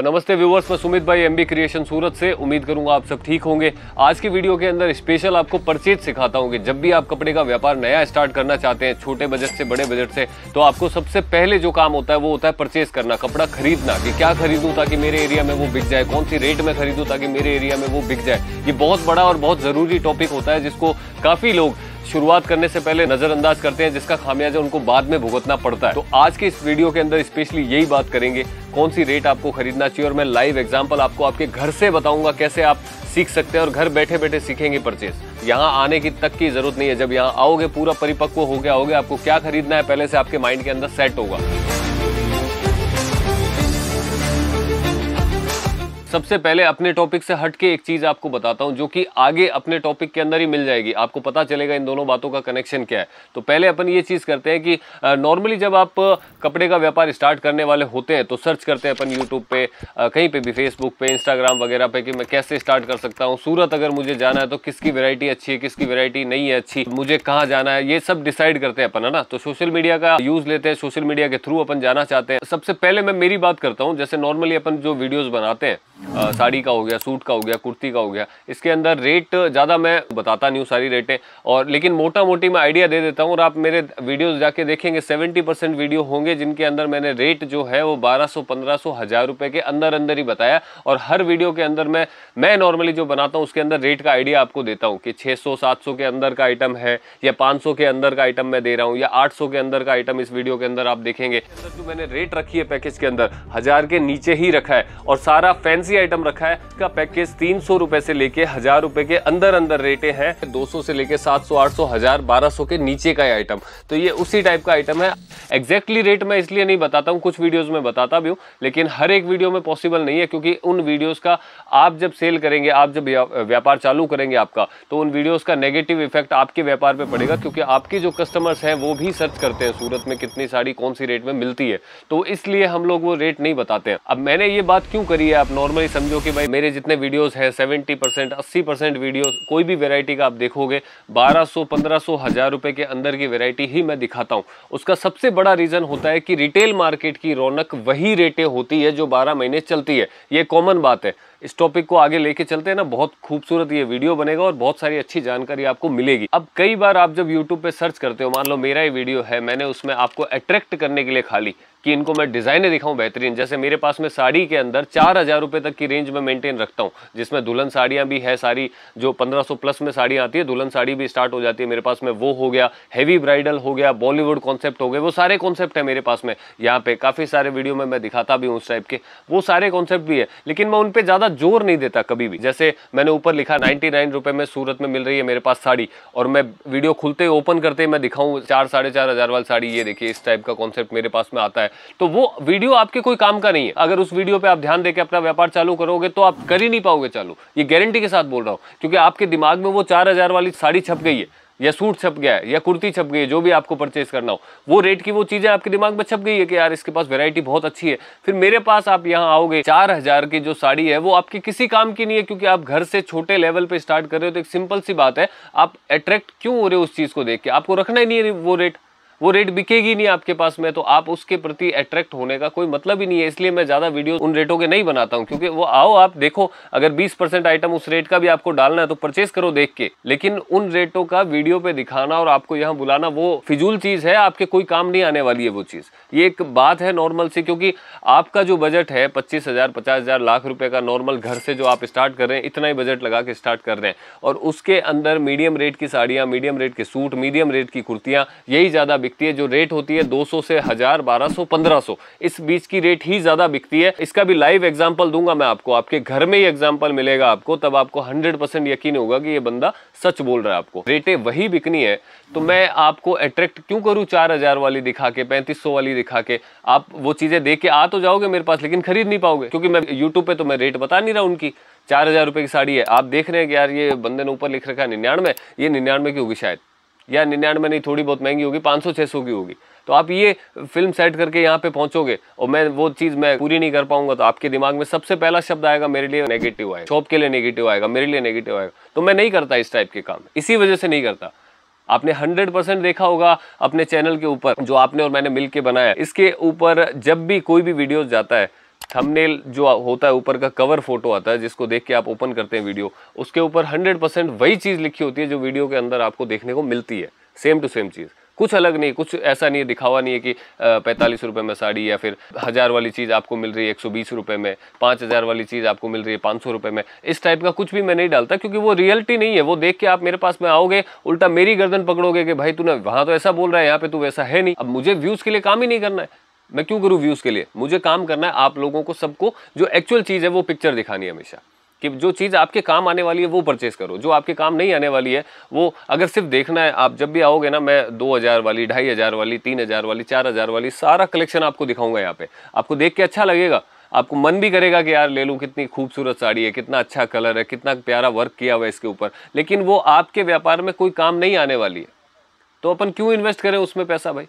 तो नमस्ते व्यूवर्स मैं सुमित भाई एमबी क्रिएशन सूरत से उम्मीद करूंगा आप सब ठीक होंगे आज की वीडियो के अंदर स्पेशल आपको परचेज सिखाता हूं कि जब भी आप कपड़े का व्यापार नया स्टार्ट करना चाहते हैं छोटे बजट से बड़े बजट से तो आपको सबसे पहले जो काम होता है वो होता है परचेज करना कपड़ा खरीदना कि क्या खरीदूँ ताकि मेरे एरिया में वो बिक जाए कौन सी रेट में खरीदूँ ताकि मेरे एरिया में वो बिक जाए ये बहुत बड़ा और बहुत जरूरी टॉपिक होता है जिसको काफी लोग शुरुआत करने से पहले नजरअंदाज करते हैं जिसका खामियाजा उनको बाद में भुगतना पड़ता है तो आज के इस वीडियो के अंदर स्पेशली यही बात करेंगे कौन सी रेट आपको खरीदना चाहिए और मैं लाइव एग्जाम्पल आपको आपके घर से बताऊंगा कैसे आप सीख सकते हैं और घर बैठे बैठे सीखेंगे परचेज यहाँ आने की तक की जरूरत नहीं है जब यहाँ आओगे पूरा परिपक्व हो गया होगा आपको क्या खरीदना है पहले से आपके माइंड के अंदर सेट होगा सबसे पहले अपने टॉपिक से हट के एक चीज़ आपको बताता हूँ जो कि आगे अपने टॉपिक के अंदर ही मिल जाएगी आपको पता चलेगा इन दोनों बातों का कनेक्शन क्या है तो पहले अपन ये चीज़ करते हैं कि नॉर्मली जब आप कपड़े का व्यापार स्टार्ट करने वाले होते हैं तो सर्च करते हैं अपन यूट्यूब पे कहीं पर भी फेसबुक पे इंस्टाग्राम वगैरह पे कि मैं कैसे स्टार्ट कर सकता हूँ सूरत अगर मुझे जाना है तो किसकी वेरायटी अच्छी है किसकी वेरायटी नहीं है अच्छी मुझे कहाँ जाना है ये सब डिसाइड करते हैं अपन है ना तो सोशल मीडिया का यूज़ लेते हैं सोशल मीडिया के थ्रू अपन जाना चाहते हैं सबसे पहले मैं मेरी बात करता हूँ जैसे नॉर्मली अपन जो वीडियोज़ बनाते हैं साड़ी का हो गया सूट का हो गया कुर्ती का हो गया इसके अंदर रेट ज़्यादा मैं बताता नहीं हूँ सारी रेटें और लेकिन मोटा मोटी मैं आइडिया दे देता हूँ और आप मेरे वीडियोस जाके देखेंगे 70 परसेंट वीडियो होंगे जिनके अंदर मैंने रेट जो है वो 1200 1500 हज़ार रुपये के अंदर अंदर ही बताया और हर वीडियो के अंदर मैं मैं नॉर्मली जो बनाता हूँ उसके अंदर रेट का आइडिया आपको देता हूँ कि छः सौ के अंदर का आइटम है या पाँच के अंदर का आइटम मैं दे रहा हूँ या आठ के अंदर का आइटम इस वीडियो के अंदर आप देखेंगे जो मैंने रेट रखी है पैकेज के अंदर हज़ार के नीचे ही रखा है और सारा फैंस फैंसी आइटम रखा है का पैकेज तीन सौ रूपए से लेके हजार रूपए के अंदर अंदर रेटे हैं 200 से लेके 700 800 हजार 1200 के नीचे का आइटम तो ये उसी टाइप का आइटम है एग्जैक्टली रेट मैं इसलिए नहीं बताता हूँ कुछ वीडियोज में बताता भी हूँ लेकिन हर एक वीडियो में पॉसिबल नहीं है क्योंकि उन वीडियोज का आप जब सेल करेंगे आप जब व्यापार चालू करेंगे आपका तो उन वीडियोज का नेगेटिव इफेक्ट आपके व्यापार पर पड़ेगा क्योंकि आपके जो कस्टमर्स हैं वो भी सर्च करते हैं सूरत में कितनी साड़ी कौन सी रेट में मिलती है तो इसलिए हम लोग वो रेट नहीं बताते हैं अब मैंने ये बात क्यों करी है आप नॉर्मल नॉर्मली समझो कि भाई मेरे जितने वीडियोस हैं 70 परसेंट अस्सी परसेंट वीडियोज़ कोई भी वैरायटी का आप देखोगे 1200 1500 हज़ार रुपये के अंदर की वैरायटी ही मैं दिखाता हूँ उसका सबसे बड़ा रीज़न होता है कि रिटेल मार्केट की रौनक वही रेटें होती है जो बारह महीने चलती है ये कॉमन बात है इस टॉपिक को आगे लेके चलते हैं ना बहुत खूबसूरत ये वीडियो बनेगा और बहुत सारी अच्छी जानकारी आपको मिलेगी अब कई बार आप जब यूट्यूब पे सर्च करते हो मान लो मेरा ये वीडियो है मैंने उसमें आपको अट्रैक्ट करने के लिए खाली कि इनको मैं डिजाइने दिखाऊं बेहतरीन जैसे मेरे पास में साड़ी के अंदर चार हज़ार रुपये तक की रेंज में मेंटेन रखता हूं जिसमें दुल्हन साड़ियां भी है सारी जो 1500 प्लस में साड़ियां आती है दुल्हन साड़ी भी स्टार्ट हो जाती है मेरे पास में वो हो गया हैवी ब्राइडल हो गया बॉलीवुड कॉन्सेप्ट हो गए वो सारे कॉन्सेप्ट है मेरे पास में यहाँ पे काफ़ी सारे वीडियो में मैं दिखाता भी हूँ उस टाइप के वो सारे कॉन्सेप्ट भी है लेकिन मैं उन पर ज़्यादा ज्यादा जोर नहीं देता कभी भी जैसे मैंने ऊपर लिखा नाइनटी नाइन रुपए में सूरत में मिल रही है मेरे पास साड़ी और मैं वीडियो खुलते ओपन करते मैं दिखाऊँ चार साढ़े चार हजार वाली साड़ी ये देखिए इस टाइप का कॉन्सेप्ट मेरे पास में आता है तो वो वीडियो आपके कोई काम का नहीं है अगर उस वीडियो पर आप ध्यान देकर अपना व्यापार चालू करोगे तो आप कर ही नहीं पाओगे चालू ये गारंटी के साथ बोल रहा हूँ क्योंकि आपके दिमाग में वो चार वाली साड़ी छप गई है या सूट छप गया है या कुर्ती छप गई है जो भी आपको परचेज करना हो वो रेट की वो चीज़ें आपके दिमाग में छप गई है कि यार इसके पास वेरायटी बहुत अच्छी है फिर मेरे पास आप यहाँ आओगे चार हज़ार की जो साड़ी है वो आपके किसी काम की नहीं है क्योंकि आप घर से छोटे लेवल पर स्टार्ट कर रहे हो तो एक सिंपल सी बात है आप अट्रैक्ट क्यों हो रहे हो उस चीज़ को देख के आपको रखना ही नहीं है वो रेट वो रेट बिकेगी नहीं आपके पास में तो आप उसके प्रति अट्रैक्ट होने का कोई मतलब ही नहीं है इसलिए मैं ज़्यादा वीडियो उन रेटों के नहीं बनाता हूँ क्योंकि वो आओ आप देखो अगर 20 परसेंट आइटम उस रेट का भी आपको डालना है तो परचेस करो देख के लेकिन उन रेटों का वीडियो पे दिखाना और आपको यहाँ बुलाना वो फिजूल चीज़ है आपके कोई काम नहीं आने वाली है वो चीज़ ये एक बात है नॉर्मल से क्योंकि आपका जो बजट है पच्चीस हज़ार पचास हज़ार लाख रुपये का नॉर्मल घर से जो आप स्टार्ट कर रहे हैं इतना ही बजट लगा के स्टार्ट कर रहे हैं और उसके अंदर मीडियम रेट की साड़ियाँ मीडियम रेट के सूट मीडियम रेट की कुर्तियाँ यही ज़्यादा बिकती है जो रेट होती है 200 से हजार 1200 सौ इस बीच की रेट ही ज़्यादा बिकती है इसका भी लाइव एग्जाम्पल दूंगा मैं आपको आपके घर में ही एग्जाम्पल मिलेगा आपको तब आपको हंड्रेड यकीन होगा कि ये बंदा सच बोल रहा है आपको रेटे वही बिकनी है तो मैं आपको अट्रैक्ट क्यों करूँ चार वाली दिखा के पैंतीस वाली दिखा के आप वो चीज़ें देख के आ तो जाओगे मेरे पास लेकिन खरीद नहीं पाओगे क्योंकि मैं यूट्यूब पे तो मैं रेट बता नहीं रहा उनकी चार हज़ार रुपए की साड़ी है आप देख रहे हैं कि यार ये बंदे ने ऊपर लिख रखा है निन्यानवे ये निन्यानवे की होगी शायद या निन्यानवे नहीं थोड़ी बहुत महंगी होगी पाँच सौ छः सौ की होगी तो आप ये फिल्म सेट करके यहाँ पे पहुँचोगे और मैं वो चीज़ मैं पूरी नहीं कर पाऊंगा तो आपके दिमाग में सबसे पहला शब्द आएगा मेरे लिए नेगेटिव आएगा शॉप के लिए नेगेटिव आएगा मेरे लिए नेगेटिव आएगा तो मैं नहीं करता इस टाइप के काम इसी वजह से नहीं करता आपने 100 परसेंट देखा होगा अपने चैनल के ऊपर जो आपने और मैंने मिलके बनाया इसके ऊपर जब भी कोई भी वीडियोस जाता है थंबनेल जो होता है ऊपर का कवर फोटो आता है जिसको देख के आप ओपन करते हैं वीडियो उसके ऊपर 100 परसेंट वही चीज़ लिखी होती है जो वीडियो के अंदर आपको देखने को मिलती है सेम टू सेम चीज़ कुछ अलग नहीं कुछ ऐसा नहीं है दिखावा नहीं है कि पैंतालीस रुपये में साड़ी या फिर हज़ार वाली चीज़ आपको मिल रही है एक सौ बीस रुपये में पाँच हज़ार वाली चीज़ आपको मिल रही है पाँच सौ रुपये में इस टाइप का कुछ भी मैं नहीं डालता क्योंकि वो रियलिटी नहीं है वो देख के आप मेरे पास में आओगे उल्टा मेरी गर्दन पकड़ोगे कि भाई तूने वहाँ तो ऐसा बोल रहा है यहाँ पे तू वैसा है नहीं अब मुझे व्यूज़ के लिए काम ही नहीं करना है मैं क्यों करूँ व्यूज़ के लिए मुझे काम करना है आप लोगों को सबको जो एक्चुअल चीज़ है वो पिक्चर दिखानी है हमेशा कि जो चीज़ आपके काम आने वाली है वो परचेस करो जो आपके काम नहीं आने वाली है वो अगर सिर्फ देखना है आप जब भी आओगे ना मैं दो हज़ार वाली ढाई हज़ार वाली तीन हज़ार वाली चार हज़ार वाली सारा कलेक्शन आपको दिखाऊंगा यहाँ पे आपको देख के अच्छा लगेगा आपको मन भी करेगा कि यार ले लूँ कितनी खूबसूरत साड़ी है कितना अच्छा कलर है कितना प्यारा वर्क किया हुआ है इसके ऊपर लेकिन वो आपके व्यापार में कोई काम नहीं आने वाली है तो अपन क्यों इन्वेस्ट करें उसमें पैसा भाई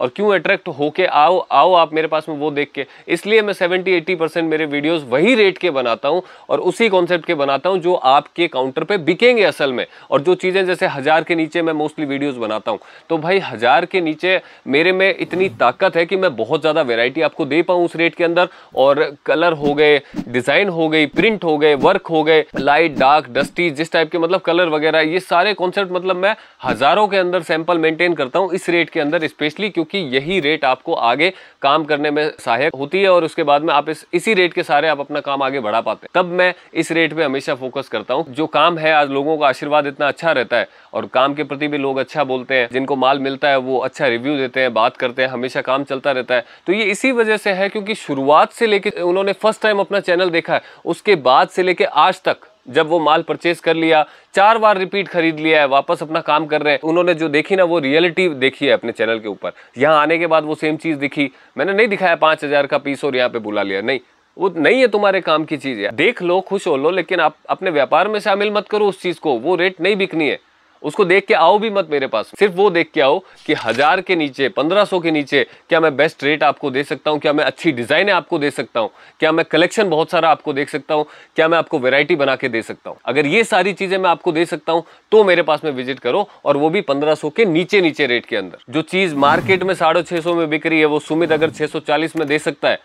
और क्यों अट्रैक्ट होके आओ आओ आप मेरे पास में वो देख के इसलिए मैं 70 80 परसेंट मेरे वीडियोस वही रेट के बनाता हूँ और उसी कॉन्सेप्ट के बनाता हूँ जो आपके काउंटर पे बिकेंगे असल में और जो चीज़ें जैसे हज़ार के नीचे मैं मोस्टली वीडियोज़ बनाता हूँ तो भाई हज़ार के नीचे मेरे में इतनी ताकत है कि मैं बहुत ज़्यादा वेराइटी आपको दे पाऊँ उस रेट के अंदर और कलर हो गए डिज़ाइन हो गई प्रिंट हो गए वर्क हो गए लाइट डार्क डस्टी जिस टाइप के मतलब कलर वगैरह ये सारे कॉन्सेप्ट मतलब मैं हज़ारों के अंदर सैंपल मेंटेन करता हूँ इस रेट के अंदर स्पेशली क्योंकि क्योंकि यही रेट आपको आगे काम करने में सहायक होती है और उसके बाद में आप इस इसी रेट के सारे आप अपना काम आगे बढ़ा पाते हैं तब मैं इस रेट पे हमेशा फोकस करता हूँ जो काम है आज लोगों का आशीर्वाद इतना अच्छा रहता है और काम के प्रति भी लोग अच्छा बोलते हैं जिनको माल मिलता है वो अच्छा रिव्यू देते हैं बात करते हैं हमेशा काम चलता रहता है तो ये इसी वजह से है क्योंकि शुरुआत से लेकर उन्होंने फर्स्ट टाइम अपना चैनल देखा है उसके बाद से लेकर आज तक जब वो माल परचेज कर लिया चार बार रिपीट खरीद लिया है वापस अपना काम कर रहे हैं उन्होंने जो देखी ना वो रियलिटी देखी है अपने चैनल के ऊपर यहाँ आने के बाद वो सेम चीज़ दिखी मैंने नहीं दिखाया पाँच हज़ार का पीस और यहाँ पे बुला लिया नहीं वो नहीं है तुम्हारे काम की चीज़ है देख लो खुश हो लो लेकिन आप अपने व्यापार में शामिल मत करो उस चीज़ को वो रेट नहीं बिकनी है उसको देख के आओ भी मत मेरे पास सिर्फ वो देख के आओ कि हज़ार के नीचे पंद्रह सौ के नीचे क्या मैं बेस्ट रेट आपको दे सकता हूँ क्या मैं अच्छी डिजाइन आपको दे सकता हूँ क्या मैं कलेक्शन बहुत सारा आपको देख सकता हूँ क्या मैं आपको वेरायटी बना के दे सकता हूँ अगर ये सारी चीज़ें मैं आपको दे सकता हूँ तो मेरे पास में विजिट करो और वो भी पंद्रह के नीचे नीचे रेट के अंदर जो चीज़ मार्केट में साढ़े में बिक रही है वो सुमित अगर छह में दे सकता है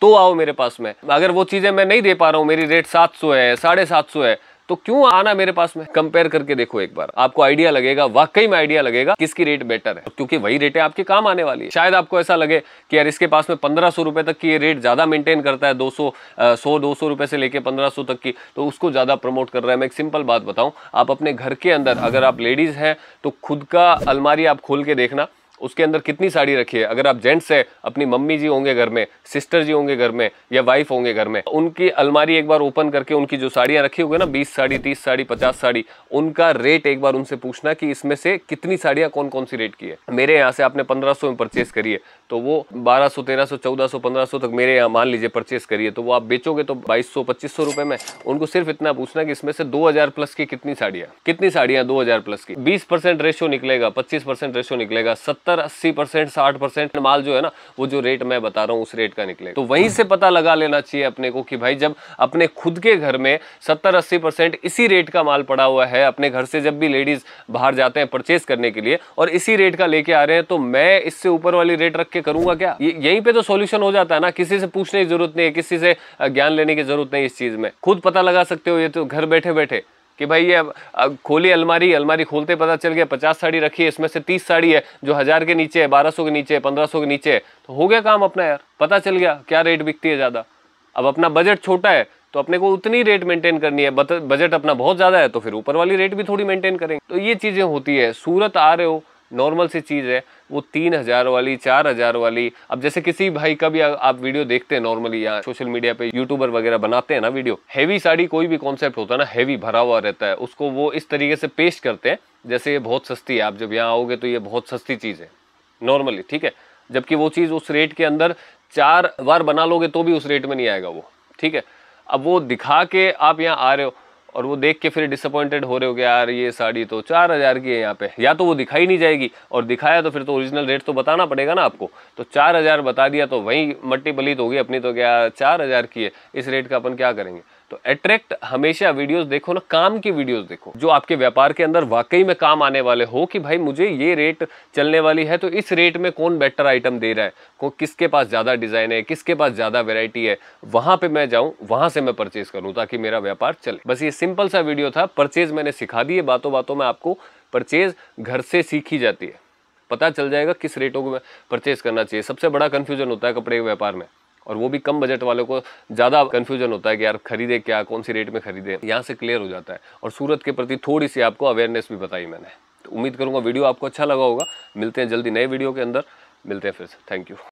तो आओ मेरे पास में अगर वो चीज़ें मैं नहीं दे पा रहा हूँ मेरी रेट सात सौ है साढ़े सात सौ है तो क्यों आना मेरे पास में कंपेयर करके देखो एक बार आपको आइडिया लगेगा वाकई में आइडिया लगेगा किसकी रेट बेटर है क्योंकि वही रेटें आपके काम आने वाली है शायद आपको ऐसा लगे कि यार इसके पास में पंद्रह सौ रुपए तक की ये रेट ज़्यादा मेंटेन करता है दो सौ सौ दो सौ रुपये से लेकर पंद्रह सौ तक की तो उसको ज़्यादा प्रमोट कर रहा है मैं एक सिंपल बात बताऊं आप अपने घर के अंदर अगर आप लेडीज़ हैं तो खुद का अलमारी आप खोल के देखना उसके अंदर कितनी साड़ी रखी है अगर आप जेंट्स है अपनी मम्मी जी होंगे घर में सिस्टर जी होंगे घर में या वाइफ होंगे घर में उनकी अलमारी एक बार ओपन करके उनकी जो साड़ियाँ रखी होगी ना बीस साड़ी तीस साड़ी पचास साड़ी उनका रेट एक बार उनसे पूछना कि इसमें से कितनी साड़ियाँ कौन कौन सी रेट की है मेरे यहाँ से आपने पंद्रह में परचेस करिए तो वो बारह सौ तेरह सौ चौदह सौ पंद्रह सौ तक मेरे यहाँ मान लीजिए परचेस करिए तो वो आप बेचोगे तो बाईस सौ पच्चीस सौ रुपए में उनको सिर्फ इतना पूछना कि इसमें से दो हजार प्लस की कितनी साड़ियाँ कितनी साड़ियाँ दो हजार प्लस की बीस परसेंट रेशियो निकलेगा पच्चीस परसेंट रेशियो निकलेगा सत्तर सत्तर अस्सी परसेंट साठ परसेंट माल जो है ना वो जो रेट मैं बता रहा हूँ उस रेट का निकले तो वहीं से पता लगा लेना चाहिए अपने को कि भाई जब अपने खुद के घर में सत्तर अस्सी परसेंट इसी रेट का माल पड़ा हुआ है अपने घर से जब भी लेडीज बाहर जाते हैं परचेज करने के लिए और इसी रेट का लेके आ रहे हैं तो मैं इससे ऊपर वाली रेट रख के करूंगा क्या यहीं पर तो सोल्यूशन हो जाता है ना किसी से पूछने की जरूरत नहीं है किसी से ज्ञान लेने की जरूरत नहीं इस चीज में खुद पता लगा सकते हो ये तो घर बैठे बैठे कि भाई ये खोली अलमारी अलमारी खोलते पता चल गया पचास साड़ी रखी है इसमें से तीस साड़ी है जो हज़ार के नीचे है बारह सौ के नीचे है पंद्रह सौ के नीचे है तो हो गया काम अपना यार पता चल गया क्या रेट बिकती है ज़्यादा अब अपना बजट छोटा है तो अपने को उतनी रेट मेंटेन करनी है बजट अपना बहुत ज़्यादा है तो फिर ऊपर वाली रेट भी थोड़ी मेंटेन करेंगे तो ये चीज़ें होती है सूरत आ रहे हो नॉर्मल सी चीज़ है वो तीन हज़ार वाली चार हज़ार वाली अब जैसे किसी भाई का भी आप वीडियो देखते हैं नॉर्मली या सोशल मीडिया पे यूट्यूबर वगैरह बनाते हैं ना वीडियो हैवी साड़ी कोई भी कॉन्सेप्ट होता है ना हैवी भरा हुआ रहता है उसको वो इस तरीके से पेश करते हैं जैसे ये बहुत सस्ती है आप जब यहाँ आओगे तो ये बहुत सस्ती चीज़ है नॉर्मली ठीक है जबकि वो चीज़ उस रेट के अंदर चार बार बना लोगे तो भी उस रेट में नहीं आएगा वो ठीक है अब वो दिखा के आप यहाँ आ रहे हो और वो देख के फिर डिसअपॉइंटेड हो रहे हो कि यार ये साड़ी तो चार हज़ार की है यहाँ पे या तो वो दिखाई नहीं जाएगी और दिखाया तो फिर तो ओरिजिनल रेट तो बताना पड़ेगा ना आपको तो चार हज़ार बता दिया तो वहीं मट्टी पलीत होगी अपनी तो क्या चार हज़ार की है इस रेट का अपन क्या करेंगे तो अट्रैक्ट हमेशा वीडियोस देखो ना काम की वीडियोस देखो जो आपके व्यापार के अंदर वाकई में काम आने वाले हो कि भाई मुझे ये रेट चलने वाली है तो इस रेट में कौन बेटर आइटम दे रहा है को किसके पास ज़्यादा डिज़ाइन है किसके पास ज़्यादा वेराइटी है वहाँ पर मैं जाऊँ वहाँ से मैं परचेज़ करूँ ताकि मेरा व्यापार चले बस ये सिंपल सा वीडियो था परचेज़ मैंने सिखा दी है बातों बातों में आपको परचेज़ घर से सीखी जाती है पता चल जाएगा किस रेटों को परचेज़ करना चाहिए सबसे बड़ा कंफ्यूजन होता है कपड़े के व्यापार में और वो भी कम बजट वालों को ज़्यादा कन्फ्यूजन होता है कि यार खरीदे क्या कौन सी रेट में खरीदे यहाँ से क्लियर हो जाता है और सूरत के प्रति थोड़ी सी आपको अवेयरनेस भी बताई मैंने तो उम्मीद करूँगा वीडियो आपको अच्छा लगा होगा मिलते हैं जल्दी नए वीडियो के अंदर मिलते हैं फिर से थैंक यू